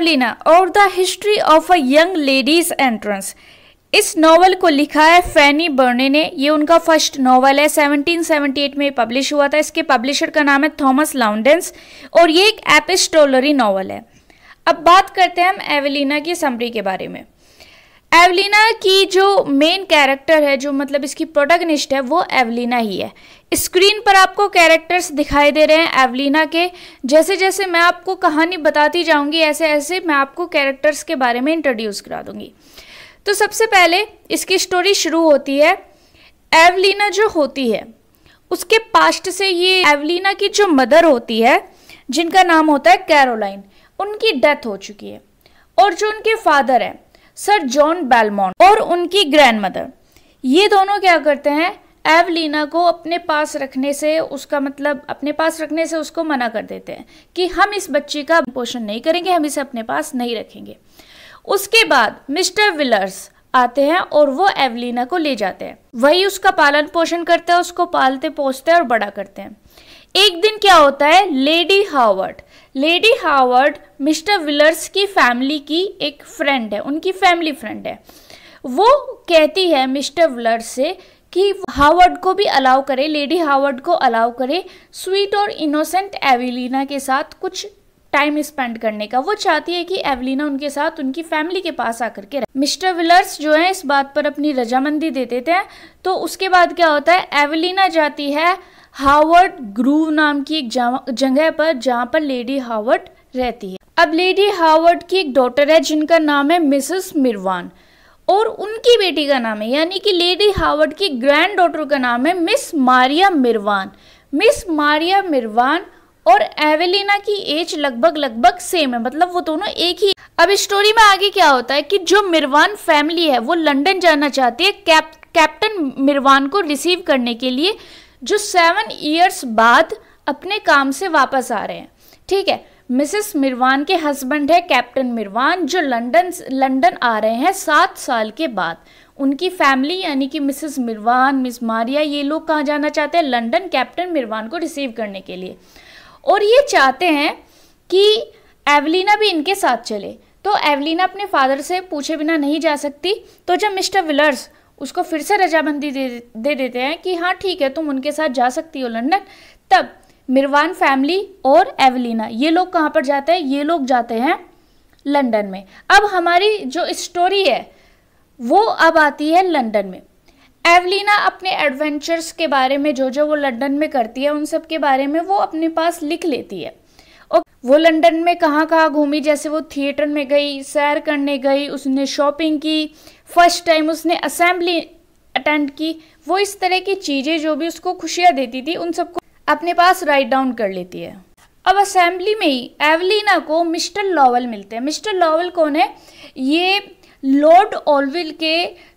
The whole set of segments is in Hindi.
एवलिना और the history of a young lady's entrance इस नावल को लिखा है फैनी बर्ने ने ये उनका फर्स्ट नावल है 1778 में पब्लिश हुआ था इसके पब्लिशर का नाम है थॉमस लाउंडेंस और ये एक एपिस्टोलरी नावल है अब बात करते हैं हम एवेलिना की समरी के बारे में एवलिना की जो मेन कैरेक्टर है जो मतलब इसकी प्रोटेगनिस्ट है वो एवलिना ही है स्क्रीन पर आपको कैरेक्टर्स दिखाई दे रहे हैं एवलिना के जैसे जैसे मैं आपको कहानी बताती जाऊंगी ऐसे ऐसे मैं आपको कैरेक्टर्स के बारे में इंट्रोड्यूस करा दूंगी तो सबसे पहले इसकी स्टोरी शुरू होती है एवलिना जो होती है उसके पास्ट से ये एवलिना की जो मदर होती है जिनका नाम होता है कैरोलाइन उनकी डेथ हो चुकी है और जो उनके फादर हैं सर जॉन बेलमोंट और उनकी ग्रैंड मदर ये दोनों क्या करते हैं एवलिना को अपने पास रखने से उसका मतलब अपने पास रखने से उसको मना कर देते हैं कि हम इस बच्ची का पोषण नहीं करेंगे हम इसे अपने पास नहीं रखेंगे उसके बाद मिस्टर विलर्स आते हैं और वो एवलिना को ले जाते हैं वही उसका पालन पोषण करते हैं उसको पालते पोसते हैं और बड़ा करते हैं एक दिन क्या होता है Lady Howard Lady Howard mister Villars की फैमिली की एक फ्रेंड है उनकी फैमिली फ्रेंड है वो कहती है मिस्टर विलर्स से कि हावर्ड को भी अलाउ करे लेडी हावर्ड को अलाउ करे स्वीट और इनोसेंट एवेलिना के साथ कुछ टाइम स्पेंड करने का वो चाहती है कि एवलिना उनके साथ उनकी फैमिली के पास आकर के रहे मिस्टर विलर्स जो है इस बात पर अपनी रजामंदी दे देते हैं तो उसके बाद क्या होता है एवलिना जाती है हावर्ड ग्रूव नाम की एक जगह पर जहाँ पर लेडी हावर्ड रहती है अब लेडी हावर्ड की एक डॉटर है जिनका नाम है मिसेस मिरवान और उनकी बेटी का नाम है यानी कि लेडी हावर्ड की ग्रैंड डॉटर का नाम है Miss Maria Mirvan Miss Maria Mirvan और एवेलिना की एज लगभग लगभग सेम है मतलब वो दोनों एक ही अब स्टोरी में आगे क्या होता है कि जो मिरवान फैमिली है वो लंदन जाना चाहती है कैप कैप्टन मिरवान को रिसीव करने के लिए जो सेवन ईयर्स बाद अपने काम से वापस आ रहे हैं ठीक है मिसेस मिरवान के हस्बैंड है कैप्टन मिरवान जो लंदन लंदन आ रहे हैं सात साल के बाद उनकी फैमिली यानी कि मिसेस मिरवान मिस मारिया ये लोग कहाँ जाना चाहते हैं लंदन कैप्टन मिरवान को रिसीव करने के लिए और ये चाहते हैं कि एवलिना भी इनके साथ चले तो एवलिना अपने फादर से पूछे बिना नहीं जा सकती तो जब मिस्टर विलर्स उसको फिर से रजाबंदी दे दे देते हैं कि हाँ ठीक है तुम उनके साथ जा सकती हो लंदन तब मिरवान फैमिली और एवलिना ये लोग कहाँ पर जाते हैं ये लोग जाते हैं लंदन में अब हमारी जो स्टोरी है वो अब आती है लंदन में एवलिना अपने एडवेंचर्स के बारे में जो जो वो लंदन में करती है उन सब के बारे में वो अपने पास लिख लेती है और वो लंदन में कहाँ कहाँ घूमी जैसे वो थिएटर में गई सैर करने गई उसने शॉपिंग की फर्स्ट टाइम उसने असेंबली अटेंड की वो इस तरह की चीज़ें जो भी उसको खुशियाँ देती थी उन सबको अपने पास राइट डाउन कर लेती है अब असेंबली में ही एवलिना को मिस्टर लॉवल मिलते हैं मिस्टर लॉवल कौन है ये लॉर्ड ऑलविल के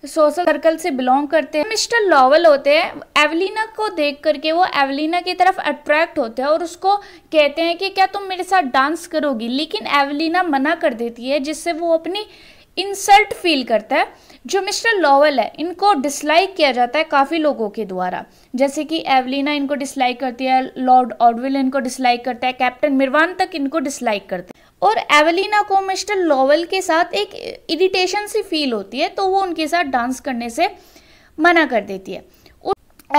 सोशल सर्कल से बिलोंग करते हैं मिस्टर लॉवल होते हैं एवलिना को देख करके वो एवलिना की तरफ अट्रैक्ट होते हैं और उसको कहते हैं कि क्या तुम मेरे साथ डांस करोगी लेकिन एवलिना मना कर देती है जिससे वो अपनी इंसल्ट फील करता है जो मिस्टर लॉवल है इनको डिसलाइक किया जाता है काफ़ी लोगों के द्वारा जैसे कि एवलिना इनको डिसलाइक करती है लॉर्ड ऑडविल इनको डिसलाइक करता है कैप्टन मिरवान तक इनको डिसलाइक करते हैं और एवलिना को मिस्टर लॉवल के साथ एक इरिटेशन सी फील होती है तो वो उनके साथ डांस करने से मना कर देती है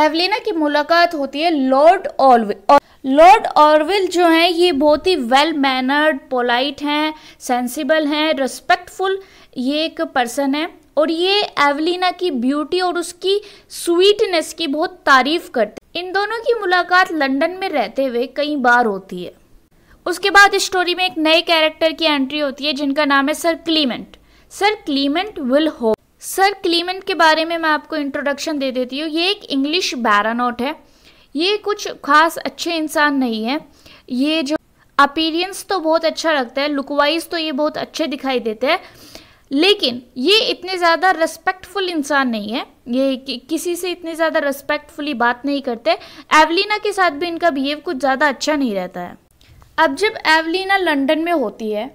एवलिना की मुलाकात होती है लॉर्ड ऑलविल लॉर्ड ऑरविल जो हैं ये बहुत ही वेल मैनर्ड पोलाइट हैं सेंसिबल हैं रिस्पेक्टफुल ये एक पर्सन है और ये एवलिना की ब्यूटी और उसकी स्वीटनेस की बहुत तारीफ करते इन दोनों की मुलाकात लंदन में रहते हुए कई बार होती है उसके बाद इस स्टोरी में एक नए कैरेक्टर की एंट्री होती है जिनका नाम है Sir Clement Sir Clement Willoughby Sir Clement के बारे में मैं आपको इंट्रोडक्शन दे देती हूँ ये एक इंग्लिश बैरानोट है ये कुछ खास अच्छे इंसान नहीं है ये जो अपीरियंस तो बहुत अच्छा लगता है लुकवाइज तो ये बहुत अच्छे दिखाई देते हैं लेकिन ये इतने ज़्यादा रेस्पेक्टफुल इंसान नहीं है ये कि, किसी से इतने ज़्यादा रेस्पेक्टफुली बात नहीं करते एवलिना के साथ भी इनका बिहेव कुछ ज़्यादा अच्छा नहीं रहता है अब जब एवलिना लंदन में होती है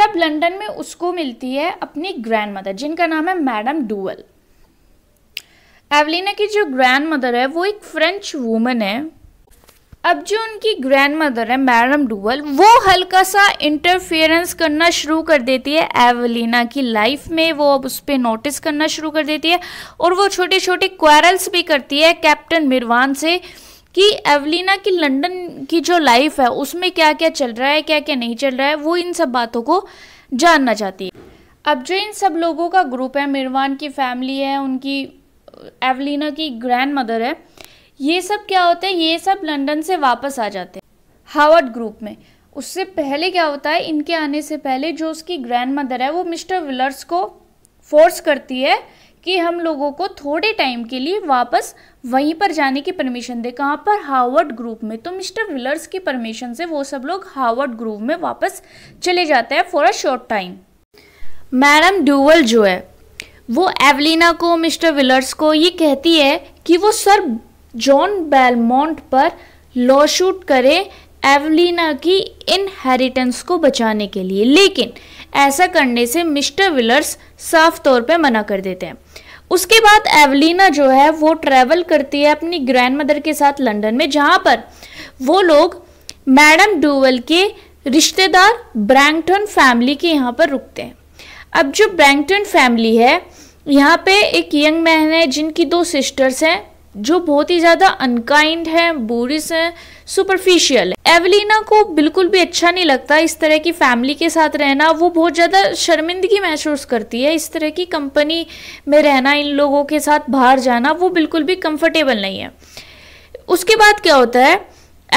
तब लंदन में उसको मिलती है अपनी ग्रैंड मदर जिनका नाम है मैडम डुअल एवलिना की जो ग्रैंड मदर है वो एक फ्रेंच वूमन है अब जो उनकी ग्रैंड मदर है मैडम डूबल वो हल्का सा इंटरफेरेंस करना शुरू कर देती है एवलिना की लाइफ में वो अब उस पर नोटिस करना शुरू कर देती है और वो छोटे छोटे क्वारल्स भी करती है कैप्टन मिरवान से कि एवलिना की लंदन की जो लाइफ है उसमें क्या क्या चल रहा है क्या क्या नहीं चल रहा है वो इन सब बातों को जानना चाहती है अब जो इन सब लोगों का ग्रुप है मिरवान की फैमिली है उनकी एवलिना की ग्रैंड मदर है ये सब क्या होते हैं ये सब लंदन से वापस आ जाते हैं हार्वर्ड ग्रुप में उससे पहले क्या होता है इनके आने से पहले जो उसकी ग्रैंड मदर है वो मिस्टर विलर्स को फोर्स करती है कि हम लोगों को थोड़े टाइम के लिए वापस वहीं पर जाने की परमिशन दे कहाँ पर हार्वर्ड ग्रुप में तो मिस्टर विलर्स की परमिशन से वो सब लोग हार्वर्ड ग्रुप में वापस चले जाते हैं for a short time madam Duval जो है वो एवलिना को मिस्टर विलर्स को ये कहती है कि वो सर जॉन बेलमोंट पर लॉ शूट करे एवलिना की इनहेरिटेंस को बचाने के लिए लेकिन ऐसा करने से मिस्टर विलर्स साफ तौर पे मना कर देते हैं उसके बाद एवलिना जो है वो ट्रैवल करती है अपनी ग्रैंड मदर के साथ लंदन में जहाँ पर वो लोग मैडम डूवल के रिश्तेदार ब्रैंगटन फैमिली के यहाँ पर रुकते हैं अब जो ब्रैंगटन फैमिली है यहाँ पे एक यंग मैन है जिनकी दो सिस्टर्स हैं जो बहुत ही ज़्यादा अनकाइंड है बोरिस है सुपरफिशियल है एवलिना को बिल्कुल भी अच्छा नहीं लगता इस तरह की फैमिली के साथ रहना वो बहुत ज़्यादा शर्मिंदगी महसूस करती है इस तरह की कंपनी में रहना इन लोगों के साथ बाहर जाना वो बिल्कुल भी कंफर्टेबल नहीं है उसके बाद क्या होता है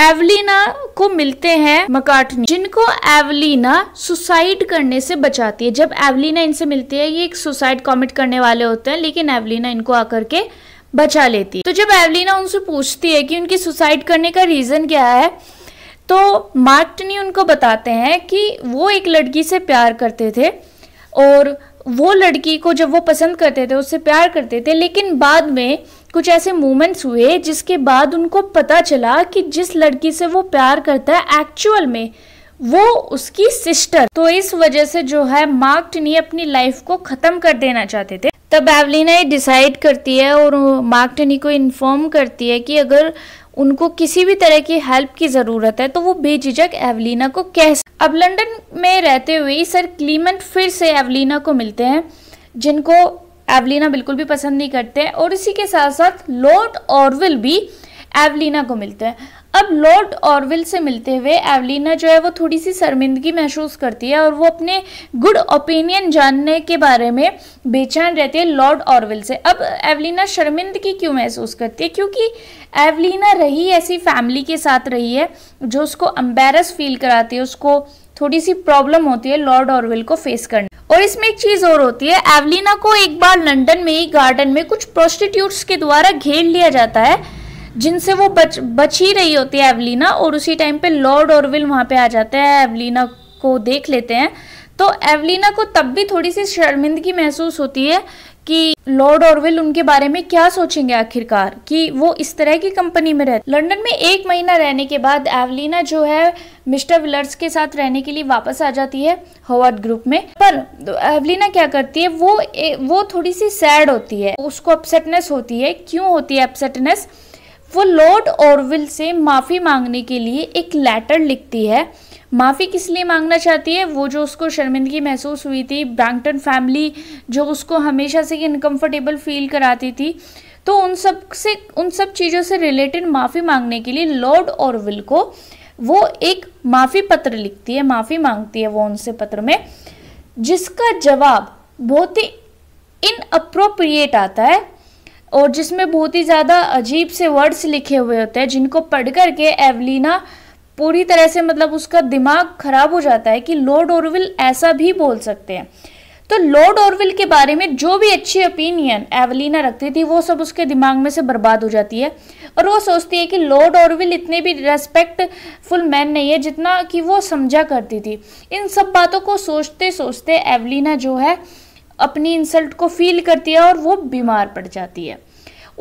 एवलिना को मिलते हैं मकाटनी जिनको एवलिना सुसाइड करने से बचाती है जब एवलिना इनसे मिलती है ये एक सुसाइड कॉमिट करने वाले होते हैं लेकिन एवलिना इनको आकर के बचा लेती है तो जब एवलिना उनसे पूछती है कि उनकी सुसाइड करने का रीज़न क्या है तो मार्टनी उनको बताते हैं कि वो एक लड़की से प्यार करते थे और वो लड़की को जब वो पसंद करते थे उससे प्यार करते थे लेकिन बाद में कुछ ऐसे मोमेंट्स हुए जिसके बाद उनको पता चला कि जिस लड़की से वो प्यार करता है एक्चुअल में वो उसकी सिस्टर तो इस वजह से जो है मार्क्टनी अपनी लाइफ को ख़त्म कर देना चाहते थे तब एवलिना ये डिसाइड करती है और मार्कटनी को इन्फॉर्म करती है कि अगर उनको किसी भी तरह की हेल्प की ज़रूरत है तो वो बेझिझक एवलिना को कह अब लंदन में रहते हुए सर क्लीमेंट फिर से एवलिना को मिलते हैं जिनको एवलिना बिल्कुल भी पसंद नहीं करते और इसी के साथ साथ लॉर्ड ऑरविल भी एवलिना को मिलते हैं अब लॉर्ड ऑरविल से मिलते हुए एवलिना जो है वो थोड़ी सी शर्मिंदगी महसूस करती है और वो अपने गुड ओपिनियन जानने के बारे में बेचैन रहती है लॉर्ड ऑरविल से अब एवलिना शर्मिंदगी क्यों महसूस करती है क्योंकि एवलिना रही ऐसी फैमिली के साथ रही है जो उसको अम्बेरस फील कराती है उसको थोड़ी सी प्रॉब्लम होती है लॉर्ड ऑरविल को फेस करने और इसमें एक चीज़ और होती है एवलिना को एक बार लंदन में ही गार्डन में कुछ प्रोस्टिट्यूट्स के द्वारा घेर लिया जाता है जिनसे वो बच बच ही रही होती है एवलिना और उसी टाइम पे लॉर्ड ऑरविल वहाँ पे आ जाते हैं एवलिना को देख लेते हैं तो एवलिना को तब भी थोड़ी सी शर्मिंदगी महसूस होती है कि लॉर्ड ऑरविल उनके बारे में क्या सोचेंगे आखिरकार कि वो इस तरह की कंपनी में रहते लंदन में एक महीना रहने के बाद एवलिना जो है मिस्टर विलर्स के साथ रहने के लिए वापस आ जाती है हॉवर्ड ग्रुप में पर एवलिना क्या करती है वो वो थोड़ी सी सैड होती है उसको अपसेटनेस होती है क्यों होती है अपसेटनेस वो लॉर्ड ऑरविल से माफ़ी मांगने के लिए एक लेटर लिखती है माफ़ी किस लिए मांगना चाहती है वो जो उसको शर्मिंदगी महसूस हुई थी ब्रैंगटन फैमिली जो उसको हमेशा से इनकम्फर्टेबल फील कराती थी तो उन सब से उन सब चीज़ों से रिलेटेड माफ़ी मांगने के लिए लॉर्ड ऑरविल को वो एक माफ़ी पत्र लिखती है माफ़ी मांगती है वो उनसे पत्र में जिसका जवाब बहुत ही इनअप्रोप्रिएट आता है और जिसमें बहुत ही ज़्यादा अजीब से वर्ड्स लिखे हुए होते हैं जिनको पढ़ करके एवलिना पूरी तरह से मतलब उसका दिमाग खराब हो जाता है कि लॉर्ड ओरविल ऐसा भी बोल सकते हैं तो लॉर्ड ओरविल के बारे में जो भी अच्छी ओपिनियन एवलिना रखती थी वो सब उसके दिमाग में से बर्बाद हो जाती है और वो सोचती है कि लॉर्ड ओरविल इतने भी रेस्पेक्टफुल मैन नहीं है जितना कि वो समझा करती थी इन सब बातों को सोचते सोचते एवलिना जो है अपनी इंसल्ट को फील करती है और वो बीमार पड़ जाती है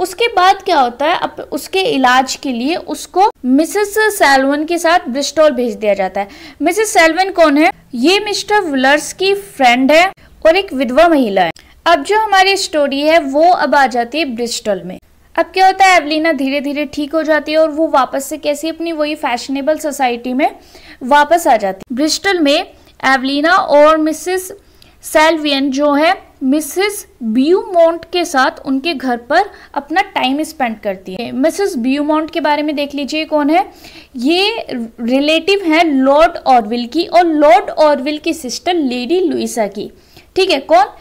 उसके बाद क्या होता है अब उसके इलाज के लिए उसको मिसेस सेलवन के साथ ब्रिस्टोल भेज दिया जाता है मिसेस सेलवन कौन है ये मिस्टर विलर्स की फ्रेंड है और एक विधवा महिला है अब जो हमारी स्टोरी है वो अब आ जाती है ब्रिस्टल में अब क्या होता है एवलिना धीरे धीरे ठीक हो जाती है और वो वापस से कैसे अपनी वही फैशनेबल सोसाइटी में वापस आ जाती है ब्रिस्टल में एवलिना और मिसेस सेल्वियन जो है मिसेस ब्यूमोंट के साथ उनके घर पर अपना टाइम स्पेंड करती है मिसेस ब्यूमोंट के बारे में देख लीजिए कौन है ये रिलेटिव है लॉर्ड ऑरविल की और लॉर्ड ऑरविल की सिस्टर लेडी लुइसा की ठीक है कौन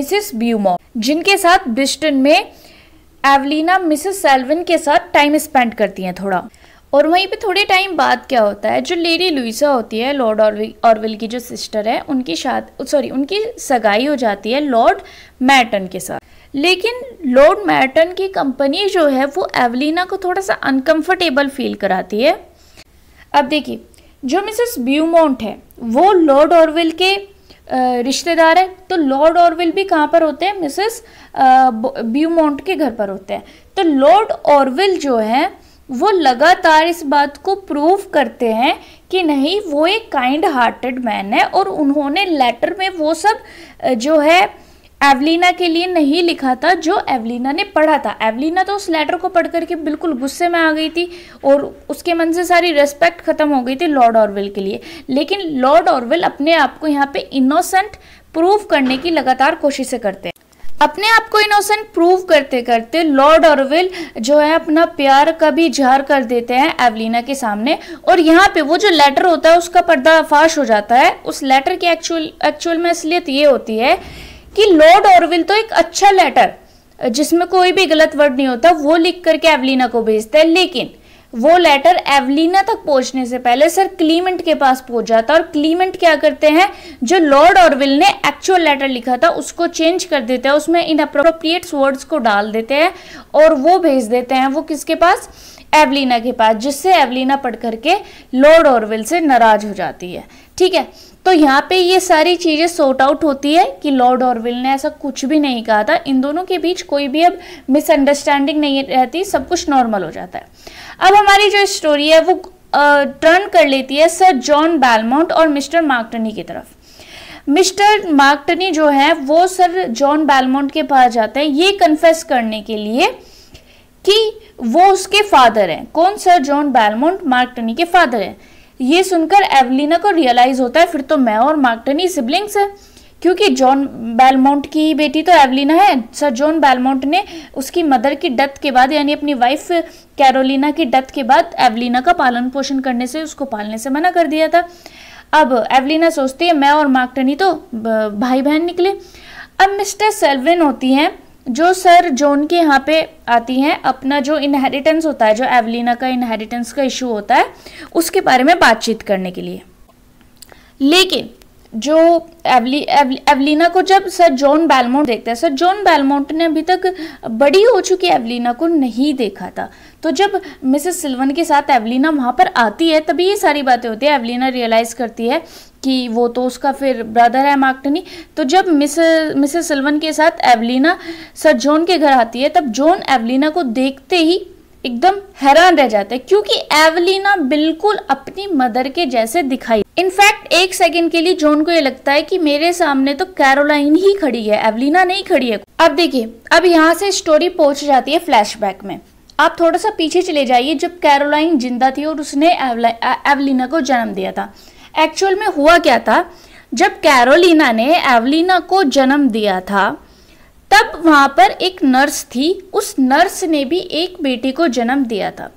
मिसेस ब्यूमोंट जिनके साथ ब्रिस्टन में एवलिना मिसेस सेल्विन के साथ टाइम स्पेंड करती हैं थोड़ा और वहीं पे थोड़े टाइम बाद क्या होता है जो लेडी लुइसा होती है लॉर्ड ऑरविल की जो सिस्टर है उनकी शादी सॉरी उनकी सगाई हो जाती है लॉर्ड मैटन के साथ लेकिन लॉर्ड मैटन की कंपनी जो है वो एवलिना को थोड़ा सा अनकंफर्टेबल फील कराती है अब देखिए जो मिसेस ब्यूमोंट है वो लॉर्ड ऑरविल के रिश्तेदार है तो लॉर्ड ऑरविल भी कहाँ पर होते हैं मिसेस ब्यूमोंट के घर पर होते हैं तो लॉर्ड ऑरविल जो है वो लगातार इस बात को प्रूव करते हैं कि नहीं वो एक काइंड हार्टेड मैन है और उन्होंने लेटर में वो सब जो है एवलिना के लिए नहीं लिखा था जो एवलिना ने पढ़ा था एवलिना तो उस लेटर को पढ़ करके बिल्कुल गुस्से में आ गई थी और उसके मन से सारी रेस्पेक्ट खत्म हो गई थी लॉर्ड ऑरवेल के लिए लेकिन लॉर्ड ऑरवेल अपने आप को यहाँ पे इनोसेंट प्रूव करने की लगातार कोशिशें करते हैं अपने आप को इनोसेंट प्रूव करते करते लॉर्ड ऑरविल जो है अपना प्यार का भी इजहार कर देते हैं एवलिना के सामने और यहाँ पे वो जो लेटर होता है उसका पर्दाफाश हो जाता है उस लेटर की एक्चुअल एक्चुअल में असलियत ये होती है कि लॉर्ड ऑरविल तो एक अच्छा लेटर जिसमें कोई भी गलत वर्ड नहीं होता वो लिख करके एवलिना को भेजता है लेकिन वो लेटर एवलिना तक पहुंचने से पहले सर क्लीमेंट के पास पहुंच जाता और क्लीमेंट क्या करते हैं जो लॉर्ड ऑरविल ने एक्चुअल लेटर लिखा था उसको चेंज कर देते हैं उसमें इन अप्रोप्रिएट वर्ड्स को डाल देते हैं और वो भेज देते हैं वो किसके पास एवलिना के पास जिससे एवलिना पढ़ करके लॉर्ड ऑरविल से नाराज हो जाती है ठीक है तो यहाँ पे ये सारी चीज़ें सॉर्ट आउट होती है कि लॉर्ड ऑरविल ने ऐसा कुछ भी नहीं कहा था इन दोनों के बीच कोई भी अब मिसअंडरस्टैंडिंग नहीं रहती सब कुछ नॉर्मल हो जाता है अब हमारी जो स्टोरी है वो टर्न कर लेती है सर जॉन बैलमोंट और मिस्टर मार्कटनी की तरफ मिस्टर मार्कटनी जो है वो सर जॉन बैलमोंट के पास जाते हैं ये कन्फेस करने के लिए कि वो उसके फादर हैं कौन सर जॉन बैलमोंट मार्कटनी के फादर हैं ये सुनकर एवलिना को रियलाइज होता है फिर तो मैं और मार्कटनी सिबलिंग्स है क्योंकि जॉन बैलमोंट की बेटी तो एवलिना है सर जॉन बेलमाउंट ने उसकी मदर की डेथ के बाद यानी अपनी वाइफ कैरोलिना की डेथ के बाद एवलिना का पालन पोषण करने से उसको पालने से मना कर दिया था अब एवलिना सोचती है मैं और मार्कटनी तो भाई बहन निकले अब मिस्टर सेल्विन होती हैं जो सर जॉन के यहाँ पे आती हैं अपना जो इनहेरिटेंस होता है जो एवलिना का इनहेरिटेंस का इशू होता है उसके बारे में बातचीत करने के लिए लेकिन जो एवली एवली एवलिना को जब सर जॉन बैलमोंट देखते हैं सर जॉन बैलमोंट ने अभी तक बड़ी हो चुकी एवलिना को नहीं देखा था तो जब मिसेस सिल्वन के साथ एवलिना वहाँ पर आती है तभी ये सारी बातें होती है एवलिना रियलाइज़ करती है कि वो तो उसका फिर ब्रदर है मार्कटनी तो जब मिस मिसेस सिल्वन के साथ एवलिना सर जॉन के घर आती है तब जॉन एवलिना को देखते ही एकदम हैरान रह जाते हैं क्योंकि एवलिना बिल्कुल अपनी मदर के जैसे दिखाई इनफैक्ट एक सेकंड के लिए जॉन को ये लगता है कि मेरे सामने तो कैरोलाइन ही खड़ी है एवलिना नहीं खड़ी है अब देखिए अब यहाँ से स्टोरी पहुंच जाती है फ्लैशबैक में आप थोड़ा सा पीछे चले जाइए जब कैरोलाइन जिंदा थी और उसने एवलिना को जन्म दिया था एक्चुअल में हुआ क्या था जब कैरोलिना ने एवलिना को जन्म दिया था तब वहाँ पर एक नर्स थी उस नर्स ने भी एक बेटी को जन्म दिया था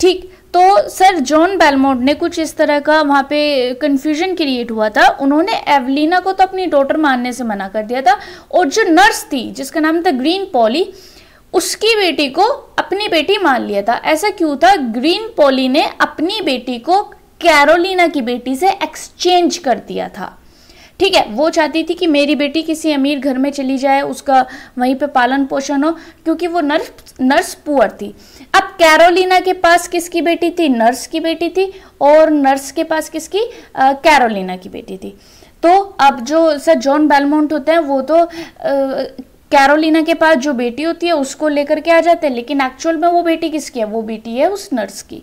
ठीक तो सर जॉन बेलमोड ने कुछ इस तरह का वहाँ पे कन्फ्यूजन क्रिएट हुआ था उन्होंने एवलिना को तो अपनी डॉटर मानने से मना कर दिया था और जो नर्स थी जिसका नाम था ग्रीन पॉली उसकी बेटी को अपनी बेटी मान लिया था ऐसा क्यों था ग्रीन पॉली ने अपनी बेटी को कैरोलिना की बेटी से एक्सचेंज कर दिया था ठीक है वो चाहती थी कि मेरी बेटी किसी अमीर घर में चली जाए उसका वहीं पे पालन पोषण हो क्योंकि वो नर्स नर्स पुअर थी अब कैरोलिना के पास किसकी बेटी थी नर्स की बेटी थी और नर्स के पास किसकी कैरोलिना की बेटी थी तो अब जो सर जॉन बेलमोंट होते हैं वो तो कैरोलिना के पास जो बेटी होती है उसको लेकर के आ जाते हैं लेकिन एक्चुअल में वो बेटी किसकी है वो बेटी है उस नर्स की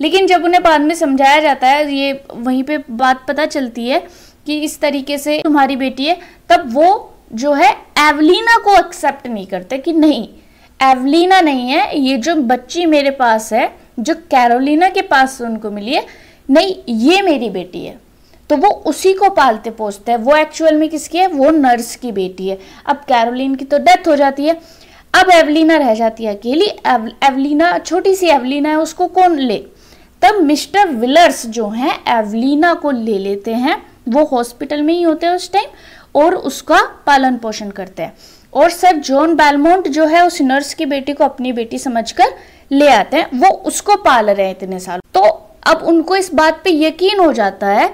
लेकिन जब उन्हें बाद में समझाया जाता है ये वहीं पे बात पता चलती है कि इस तरीके से तुम्हारी बेटी है तब वो जो है एवलिना को एक्सेप्ट नहीं करते कि नहीं एवलिना नहीं है ये जो बच्ची मेरे पास है जो कैरोलिना के पास उनको मिली है नहीं ये मेरी बेटी है तो वो उसी को पालते पोसते हैं वो एक्चुअल में किसकी है वो नर्स की बेटी है अब कैरोलिन की तो डेथ हो जाती है अब एवलिना रह जाती है अकेली एवलीना एवलिना छोटी सी एवलिना है उसको कौन ले तब मिस्टर विलर्स जो हैं एवलीना को ले लेते हैं वो हॉस्पिटल में ही होते हैं उस टाइम और उसका पालन पोषण करते हैं और सर जॉन बेलमोंट जो है उस नर्स की बेटी को अपनी बेटी समझकर ले आते हैं वो उसको पाल रहे हैं इतने साल तो अब उनको इस बात पे यकीन हो जाता है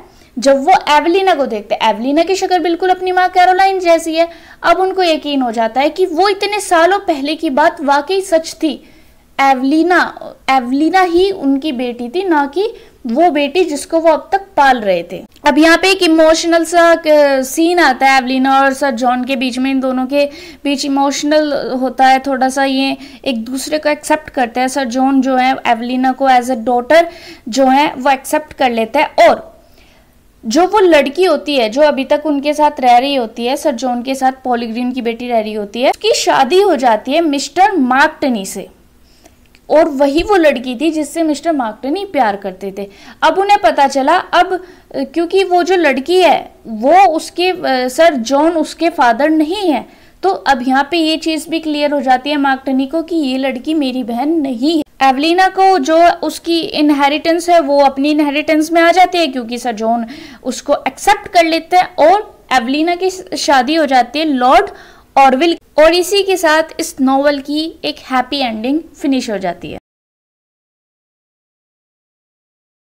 जब वो एवलिना को देखते हैं एवलिना की शक्ल बिल्कुल अपनी माँ कैरोलाइन जैसी है अब उनको यकीन हो जाता है कि वो इतने सालों पहले की बात वाकई सच थी एवलिना एवलिना ही उनकी बेटी थी ना कि वो बेटी जिसको वो अब तक पाल रहे थे अब यहाँ पे एक इमोशनल सा सीन आता है एवलिना और सर जॉन के बीच में इन दोनों के बीच इमोशनल होता है थोड़ा सा ये एक दूसरे को एक्सेप्ट करते हैं सर जॉन जो है एवलिना को एज अ डॉटर जो है वो एक्सेप्ट कर लेता है और जो वो लड़की होती है जो अभी तक उनके साथ रह रही होती है सर जॉन के साथ पॉलीग्रीन की बेटी रह रही होती है उसकी शादी हो जाती है मिस्टर मार्कटनी से और वही वो लड़की थी जिससे मिस्टर मार्कटनी प्यार करते थे अब उन्हें पता चला अब क्योंकि वो जो लड़की है वो उसके सर जॉन उसके फादर नहीं है तो अब यहाँ पे ये चीज़ भी क्लियर हो जाती है मार्कटनी को कि ये लड़की मेरी बहन नहीं है एवलिना को जो उसकी इनहेरिटेंस है वो अपनी इनहेरिटेंस में आ जाती है क्योंकि सर जॉन उसको एक्सेप्ट कर लेते हैं और एवलिना की शादी हो जाती है लॉर्ड ऑरविल और इसी के साथ इस नॉवल की एक हैप्पी एंडिंग फिनिश हो जाती है